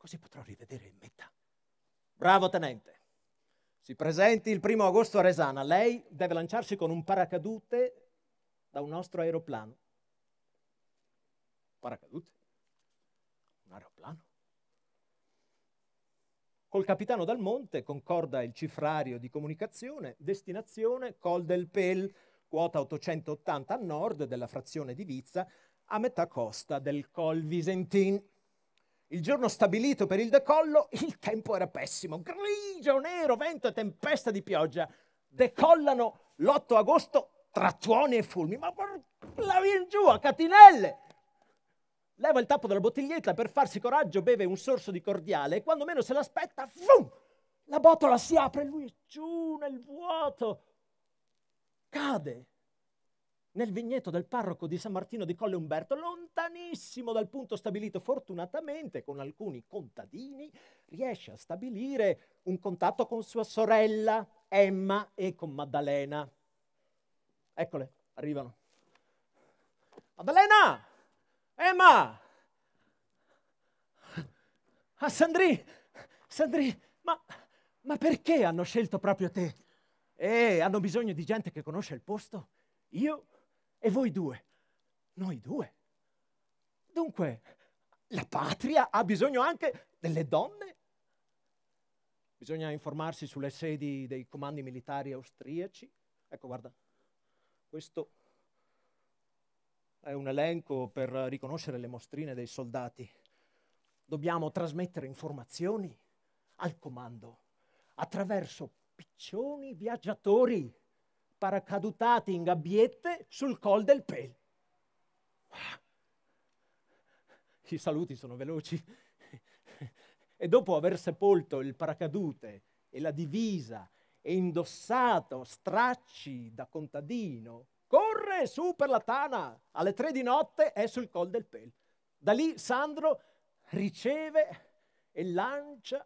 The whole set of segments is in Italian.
Così potrò rivedere in metà. Bravo tenente. Si presenti il primo agosto a Resana. Lei deve lanciarsi con un paracadute da un nostro aeroplano. Paracadute? Un aeroplano? Col capitano Dal Monte concorda il cifrario di comunicazione, destinazione Col del Pel, quota 880 a nord della frazione di Vizza, a metà costa del Col Visentin. Il giorno stabilito per il decollo, il tempo era pessimo. Grigio, nero, vento e tempesta di pioggia. Decollano l'8 agosto tra tuoni e fulmi. Ma la vien giù a catinelle! Leva il tappo della bottiglietta per farsi coraggio, beve un sorso di cordiale e quando meno se l'aspetta, fum! La botola si apre e lui è giù nel vuoto. Cade nel vigneto del parroco di San Martino di Colle Umberto, lontanissimo dal punto stabilito, fortunatamente con alcuni contadini, riesce a stabilire un contatto con sua sorella Emma e con Maddalena. Eccole, arrivano. Maddalena! Emma! Ah, Sandri! Sandri, ma, ma perché hanno scelto proprio te? Eh, hanno bisogno di gente che conosce il posto. Io e voi due. Noi due. Dunque, la patria ha bisogno anche delle donne. Bisogna informarsi sulle sedi dei comandi militari austriaci. Ecco, guarda, questo è un elenco per riconoscere le mostrine dei soldati. Dobbiamo trasmettere informazioni al comando attraverso piccioni viaggiatori paracadutati in gabbiette sul col del Pel. I saluti sono veloci. E dopo aver sepolto il paracadute e la divisa e indossato stracci da contadino, corre su per la tana, alle tre di notte è sul col del Pel. Da lì Sandro riceve e lancia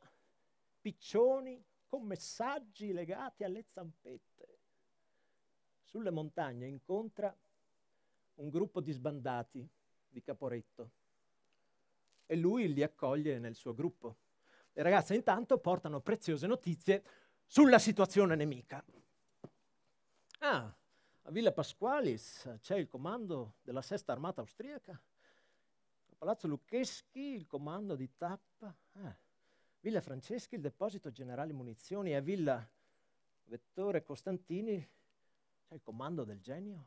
piccioni con messaggi legati alle zampette sulle montagne incontra un gruppo di sbandati di Caporetto e lui li accoglie nel suo gruppo. Le ragazze intanto portano preziose notizie sulla situazione nemica. Ah, a Villa Pasqualis c'è il comando della Sesta Armata Austriaca, a Palazzo Luccheschi il comando di Tappa, ah, Villa Franceschi il deposito generale munizioni e a Villa Vettore Costantini il comando del genio?